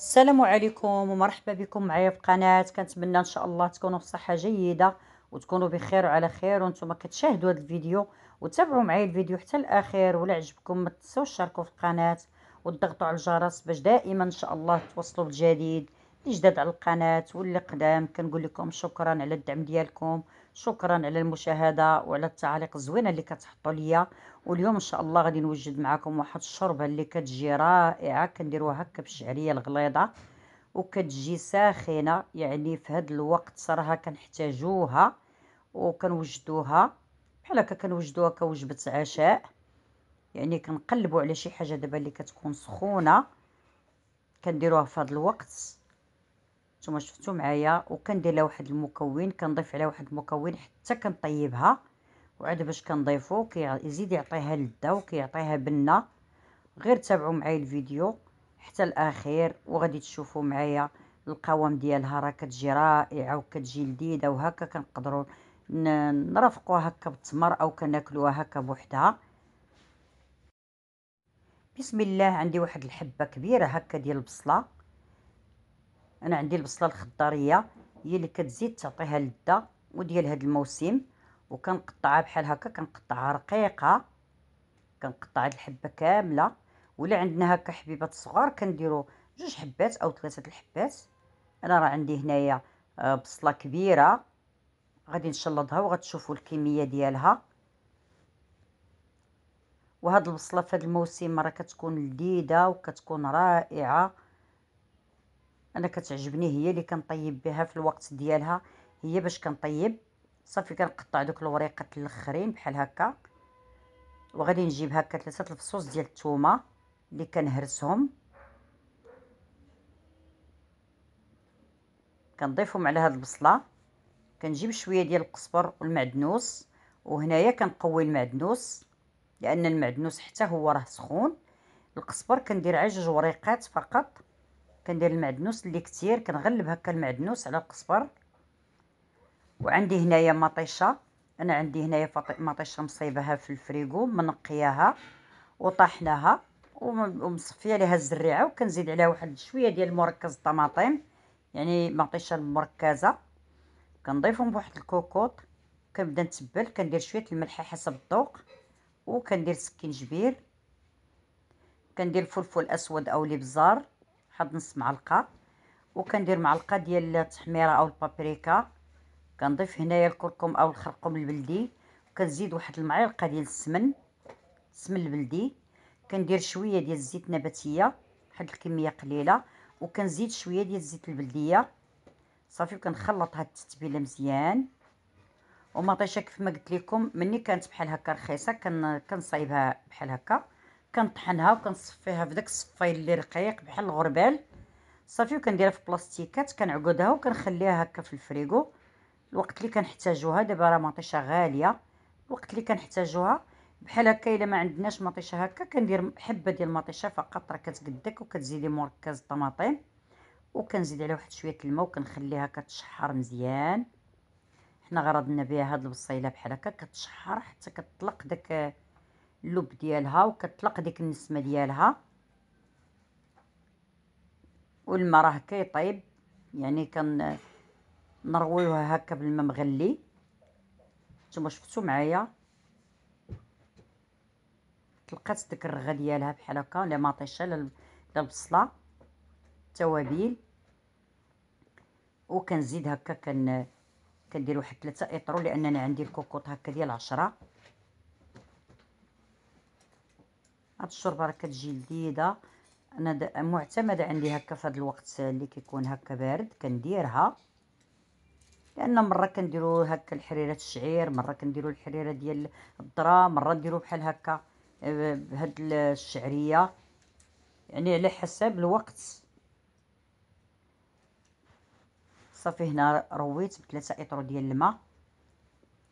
السلام عليكم ومرحبا بكم معايا في قناه كنتمنى ان شاء الله تكونوا بصحه جيده وتكونوا بخير وعلى خير وانتم كتشاهدوا هذا الفيديو وتابعوا معايا الفيديو حتى الاخير ولا عجبكم ما تنساوش تشاركوا في القناه وتضغطوا على الجرس باش دائما ان شاء الله توصلوا بالجديد الجداد على القناه واللي قدام كنقول لكم شكرا على الدعم ديالكم شكرا على المشاهده وعلى التعاليق الزوينه اللي كتحطوا ليا واليوم ان شاء الله غادي نوجد معكم واحد الشوربه اللي كتجي رائعه كنديروها هكا بالشعريه الغليظه وكتجي ساخنه يعني في هذا الوقت صراحه كنحتاجوها وكنوجدوها بحال هكا كنوجدوها كوجبه عشاء يعني كنقلبوا على شي حاجه دابا اللي كتكون سخونه كنديروها في هذا الوقت نتوما شفتو معايا وكندير لها واحد المكون كنضيف عليها واحد المكون حتى كنطيبها وعاد باش كنضيفو كيزيد يعطيها لذة وكيعطيها بنة غير تابعوا معايا الفيديو حتى الاخير وغادي تشوفوا معايا القوام ديالها راه كتجي رائعه وكتجي لذيذه وهكا كنقدروا نرافقوها هكا بالتمر او كناكلوها هكا بوحدها بسم الله عندي واحد الحبه كبيره هكا ديال البصله انا عندي البصله الخضاريه هي اللي كتزيد تعطيها اللذه وديال هذا الموسم وكنقطعها بحال هكا كنقطعها رقيقه كنقطع هاد الحبه كامله ولا عندنا هكا حبيبات صغار كنديروا جوج حبات او ثلاثه الحبات انا راه عندي هنايا آه، بصله كبيره غادي نشلطها وغتشوفوا الكميه ديالها وهاد البصله في هاد الموسم راه كتكون لذيذه وكتكون رائعه انا كتعجبني هي اللي كنطيب بها في الوقت ديالها هي باش كنطيب صافي كنقطع دوك الوريقات الاخرين بحال هكا وغادي نجيب هكا ثلاثه الفصوص ديال الثومه اللي كنهرسهم كنضيفهم على هاد البصله كنجيب شويه ديال القزبر والمعدنوس وهنايا كنقوي المعدنوس لان المعدنوس حتى هو راه سخون القزبر كندير عجج وريقات فقط كندير المعدنوس اللي كتير كنغلب هكا المعدنوس على القزبر وعندي هنايا مطيشه انا عندي هنايا مطيشه مصيباها في الفريغو منقياها وطحناها ومصفيه ليها الزريعه وكنزيد عليها واحد شويه ديال مركز الطماطم يعني مطيشه المركزه كنضيفهم بواحد الكوكوط كنبدا نتبل كندير شويه الملح حسب الذوق وكندير سكينجبير كندير فلفل اسود او الابزار واحد نص معلقه وكندير معلقه ديال التحميره او البابريكا كنضيف هنايا الكركم او الخرقوم البلدي وكنزيد واحد المعلقه ديال السمن السمن البلدي كندير شويه ديال الزيت النباتيه واحد الكميه قليله وكنزيد شويه ديال الزيت البلديه صافي وكنخلط هاد التتبيله مزيان ومطيشه كيف ما قلت لكم مني كانت بحال هكا رخيصه كنصايبها بحال هكا كنطحنها وكنصفيها في داك الصفاي اللي رقيق بحال الغربال صافي وكنديرها في بلاستيكات كنعقدها وكنخليها هكا في الفريغو الوقت اللي كنحتاجوها دابا راه مطيشه غاليه الوقت اللي كنحتاجوها بحال هكا الا ما عندناش مطيشه هكا كندير حبه ديال المطيشه فقط راه كتقدك وكتزيدي مركز الطماطم وكنزيد عليها واحد شويه الماء وكنخليها كتشحر مزيان حنا غرضنا بها هاد البصيله بحال هكا كتشحر حتى كتطلق داك اللب ديالها وكتطلق ديك النسمه ديالها والما راه كيطيب يعني كن نرويوها هكا بالما مغلي نتوما شفتو معايا طلقات ديك الرغه ديالها بحال هكا لا مطيشه لا البصله التوابل وكنزيد هكا كن كندير واحد ثلاثه اطرو لان انا عندي الكوكوط هكا ديال 10 هاد الشوربه راه كتجي لذيذه انا معتمده عندي هكا في هاد الوقت اللي كيكون هكا بارد كنديرها لان مره كنديرو هكا الحريره الشعير مره كنديرو الحريره ديال الذره مره نديرو بحال هكا آه، بهاد الشعريه يعني على حسب الوقت صافي هنا رويت بثلاثة اطر ديال الماء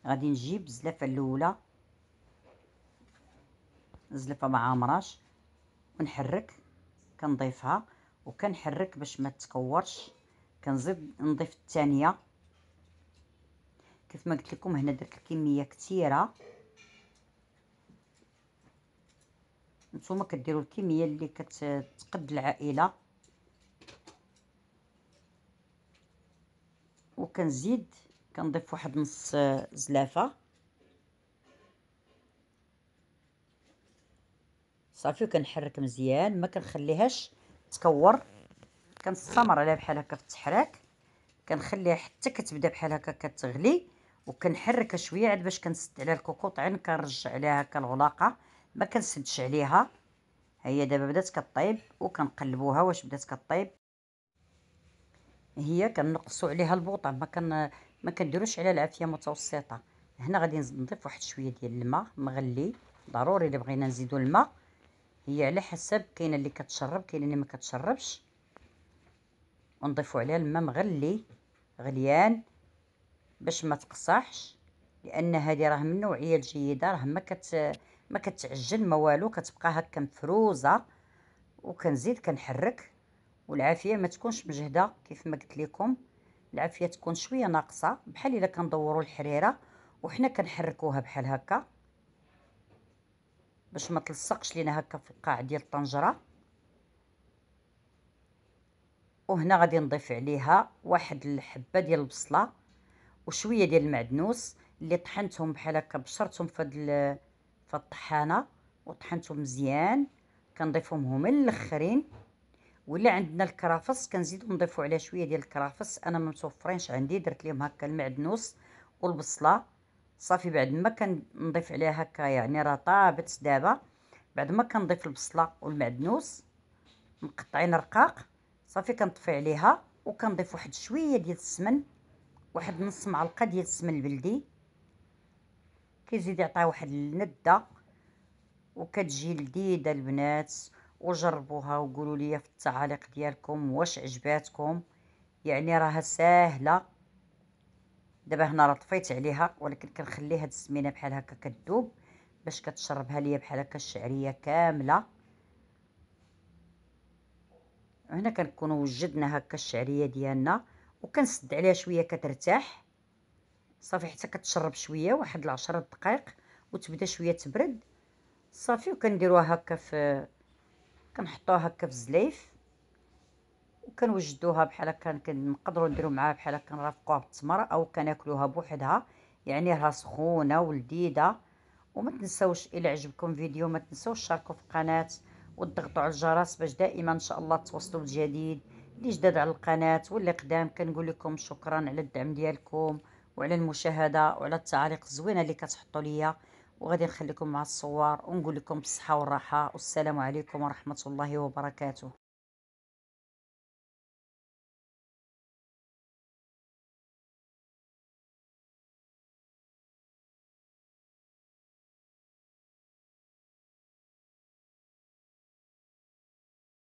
غادي نجيب الزلافه الاولى نزلفها ما عامراش ونحرك كنضيفها وكنحرك باش ما تكورش كنزيد نضيف الثانيه كيف ما قلت لكم هنا درت الكميه كثيره نتوما كديروا الكميه اللي كتقد العائله وكنزيد كنضيف واحد نص زلافه صافي وكنحرك مزيان ما كنخليهاش تكور كنستمر عليها بحال هكا في التحراك كنخليها حتى كتبدا بحال هكا كتغلي وكنحركها شويه عاد باش كنسد عليها الكوكوط عين كنرجع عليها هكا الغلاقه ما كنسدش عليها ها هي دابا بدات كطيب وكنقلبوها واش بدات كطيب هي كنقصوا عليها البوطه ما كن ما كنديروش عليها العافيه متوسطه هنا غادي نضيف واحد شويه ديال الماء مغلي ضروري الا بغينا نزيدو الماء هي على حسب كاينه اللي كتشرب كاينه اللي ما كتشربش ونضيفوا عليها الماء مغلي غليان باش ما تقصحش لان هذه راه من النوعيه الجيده راه ما كت ما كتعجن ما والو كتبقى هكا مفروزه وكنزيد كنحرك والعافيه ما تكونش مجهده كيف ما قلت لكم العافيه تكون شويه ناقصه بحال الا كندوروا الحريره وحنا كنحركوها بحال هكا باش ما تلصقش لينا هكا في القاع ديال الطنجره وهنا غادي نضيف عليها واحد الحبه ديال البصله وشويه ديال المعدنوس اللي طحنتهم بحال هكا بشرتهم في هاد في الطحانه وطحنتهم مزيان كنضيفهم هما الاخرين ولا عندنا الكرافس كنزيدو نضيفو عليه شويه ديال الكرافس انا ما متوفرينش عندي درت ليهم هكا المعدنوس والبصله صافي بعد ما كنضيف عليها هكا يعني راه طابت دابا بعد ما كنضيف البصله والمعدنوس مقطعين رقاق صافي كنطفي عليها وكنضيف واحد شويه ديال السمن واحد نص معلقه ديال السمن البلدي كيزيد يعطيها واحد اللذه وكتجي لذيذه البنات وجربوها وقولوا لي في التعاليق ديالكم واش عجباتكم يعني راها ساهله دابا هنا راه طفيت عليها ولكن كنخلي هاد السمينه بحال هكا كتذوب باش كتشربها ليا بحال هكا الشعريه كامله هنا كنكونوا وجدنا هكا الشعريه ديالنا وكنسد عليها شويه كترتاح صافي حتى كتشرب شويه واحد العشرة دقائق وتبدا شويه تبرد صافي وكنديروها هكا في كنحطوها هكا في الزليف كنوجدوها بحال هكا كنقدروا نديروا معاها بحال هكا نرافقوها بالتمر او كناكلوها بوحدها يعني راه سخونه ولذيذه وما تنساوش الى عجبكم فيديو ما تنساوش تشاركوا في القناه وتضغطوا على الجرس باش دائما ان شاء الله توصلوا بالجديد اللي جداد على القناه واللي قدام كنقول لكم شكرا على الدعم ديالكم وعلى المشاهده وعلى التعاليق الزوينه اللي كتحطوا ليا وغادي نخليكم مع الصور ونقول لكم بالصحه والراحه والسلام عليكم ورحمه الله وبركاته